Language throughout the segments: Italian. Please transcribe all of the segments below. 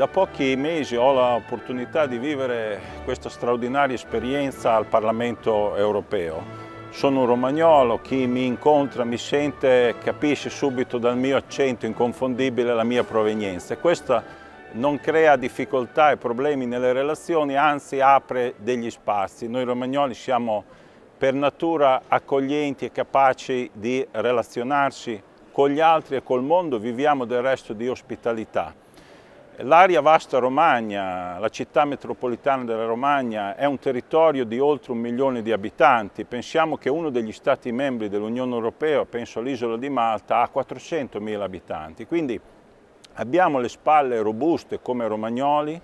Da pochi mesi ho l'opportunità di vivere questa straordinaria esperienza al Parlamento europeo. Sono un romagnolo, chi mi incontra, mi sente, capisce subito dal mio accento inconfondibile la mia provenienza. E questa non crea difficoltà e problemi nelle relazioni, anzi apre degli spazi. Noi romagnoli siamo per natura accoglienti e capaci di relazionarsi con gli altri e col mondo, viviamo del resto di ospitalità. L'area vasta Romagna, la città metropolitana della Romagna, è un territorio di oltre un milione di abitanti. Pensiamo che uno degli stati membri dell'Unione Europea, penso all'isola di Malta, ha 400.000 abitanti. Quindi abbiamo le spalle robuste come romagnoli,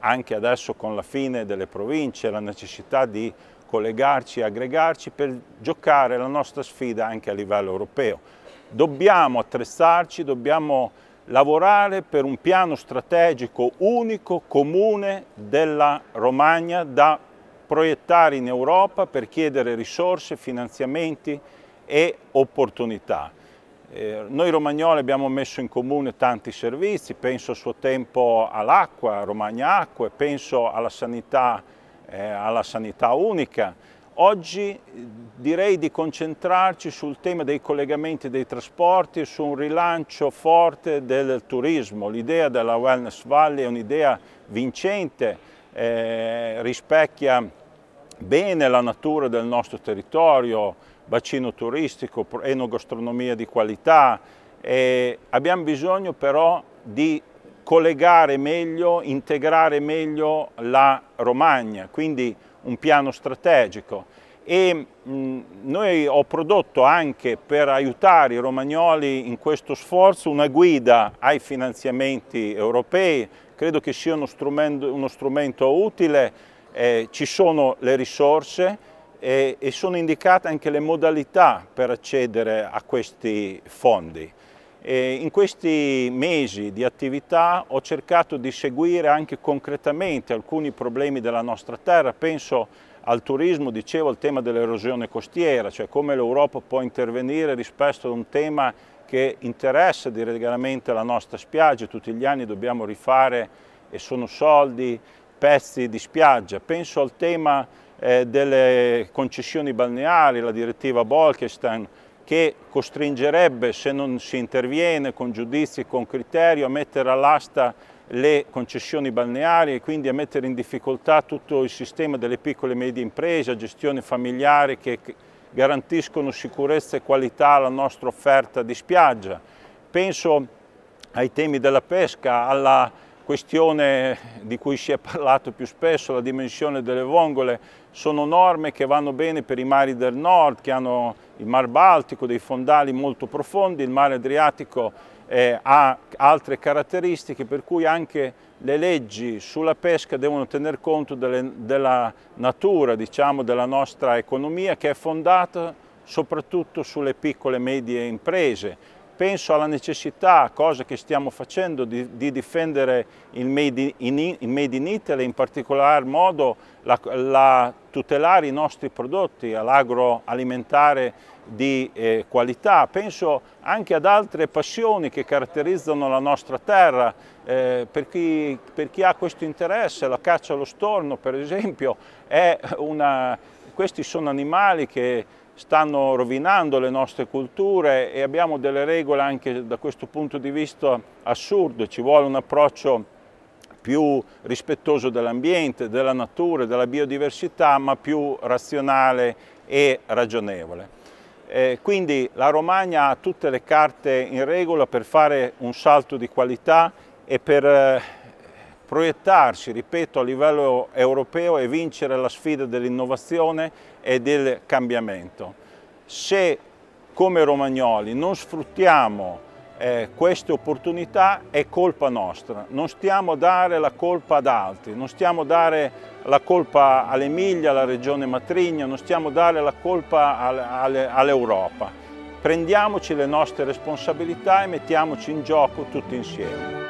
anche adesso con la fine delle province, la necessità di collegarci e aggregarci per giocare la nostra sfida anche a livello europeo. Dobbiamo attrezzarci, dobbiamo lavorare per un piano strategico unico, comune della Romagna da proiettare in Europa per chiedere risorse, finanziamenti e opportunità. Eh, noi romagnoli abbiamo messo in comune tanti servizi, penso a suo tempo all'acqua, Romagna Acque, penso alla sanità, eh, alla sanità unica, Oggi direi di concentrarci sul tema dei collegamenti dei trasporti, su un rilancio forte del turismo. L'idea della Wellness Valley è un'idea vincente, eh, rispecchia bene la natura del nostro territorio, bacino turistico, enogastronomia di qualità. Eh, abbiamo bisogno però di collegare meglio, integrare meglio la Romagna, quindi un piano strategico e mh, noi ho prodotto anche per aiutare i romagnoli in questo sforzo una guida ai finanziamenti europei, credo che sia uno strumento, uno strumento utile, eh, ci sono le risorse eh, e sono indicate anche le modalità per accedere a questi fondi. E in questi mesi di attività ho cercato di seguire anche concretamente alcuni problemi della nostra terra, penso al turismo, dicevo, al tema dell'erosione costiera, cioè come l'Europa può intervenire rispetto ad un tema che interessa direttamente la nostra spiaggia, tutti gli anni dobbiamo rifare, e sono soldi, pezzi di spiaggia. Penso al tema eh, delle concessioni balneari, la direttiva Bolkestein, che costringerebbe, se non si interviene con giudizi, e con criterio, a mettere all'asta le concessioni balneari e quindi a mettere in difficoltà tutto il sistema delle piccole e medie imprese, a gestione familiare che garantiscono sicurezza e qualità alla nostra offerta di spiaggia. Penso ai temi della pesca, alla questione di cui si è parlato più spesso, la dimensione delle vongole, sono norme che vanno bene per i mari del nord, che hanno il Mar Baltico, dei fondali molto profondi, il mare Adriatico eh, ha altre caratteristiche, per cui anche le leggi sulla pesca devono tener conto delle, della natura, diciamo, della nostra economia, che è fondata soprattutto sulle piccole e medie imprese, penso alla necessità, cosa che stiamo facendo, di, di difendere il made, in, il made, in, Italy, in particolar modo la, la tutelare i nostri prodotti all'agroalimentare di eh, qualità. Penso anche ad altre passioni che caratterizzano la nostra terra, eh, per, chi, per, chi, ha questo interesse, la caccia allo storno per esempio, una, questi sono animali che stanno rovinando le nostre culture e abbiamo delle regole anche da questo punto di vista assurde, ci vuole un approccio più rispettoso dell'ambiente, della natura, della biodiversità, ma più razionale e ragionevole. Eh, quindi la Romagna ha tutte le carte in regola per fare un salto di qualità e per eh, proiettarci, ripeto, a livello europeo e vincere la sfida dell'innovazione e del cambiamento. Se come romagnoli non sfruttiamo eh, queste opportunità è colpa nostra, non stiamo a dare la colpa ad altri, non stiamo a dare la colpa all'Emilia, alla regione Matrigna, non stiamo a dare la colpa all'Europa. Prendiamoci le nostre responsabilità e mettiamoci in gioco tutti insieme.